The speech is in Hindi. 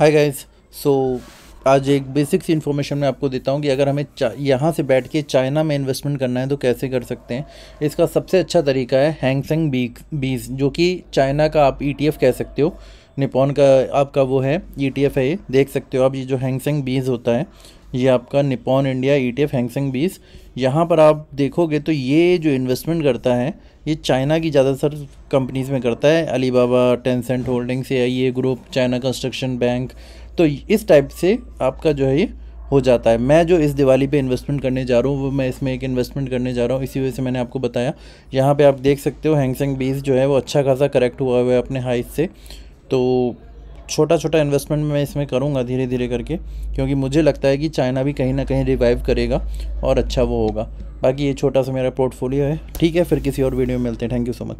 हाय गाइस सो आज एक बेसिक्स इन्फॉर्मेशन मैं आपको देता हूँ कि अगर हमें यहाँ से बैठ के चाइना में इन्वेस्टमेंट करना है तो कैसे कर सकते हैं इसका सबसे अच्छा तरीका है हैंगसेंग बी बीज जो कि चाइना का आप ईटीएफ e कह सकते हो निपॉन का आपका वो है ईटीएफ e है ये देख सकते हो आप ये जो हैंगसेंग बीज होता है ये आपका Nippon India E T F Hang Seng बीस यहाँ पर आप देखोगे तो ये जो इन्वेस्टमेंट करता है ये चाइना की ज़्यादातर कंपनीज़ में करता है अलीबाबा टेंसेंट होल्डिंग्स या ये ग्रुप चाइना कंस्ट्रक्शन बैंक तो इस टाइप से आपका जो है ये हो जाता है मैं जो इस दिवाली पे इन्वेस्टमेंट करने जा रहा हूँ वो मैं इसमें एक इन्वेस्टमेंट करने जा रहा हूँ इसी वजह से मैंने आपको बताया यहाँ पे आप देख सकते हो हैंगसेंग बीस जो है वो अच्छा खासा करेक्ट हुआ हुआ है अपने हाइट से तो छोटा छोटा इन्वेस्टमेंट मैं इसमें करूँगा धीरे धीरे करके क्योंकि मुझे लगता है कि चाइना भी कहीं ना कहीं रिवाइव करेगा और अच्छा वो होगा बाकी ये छोटा सा मेरा पोर्टफोलियो है ठीक है फिर किसी और वीडियो में मिलते हैं थैंक यू सो मच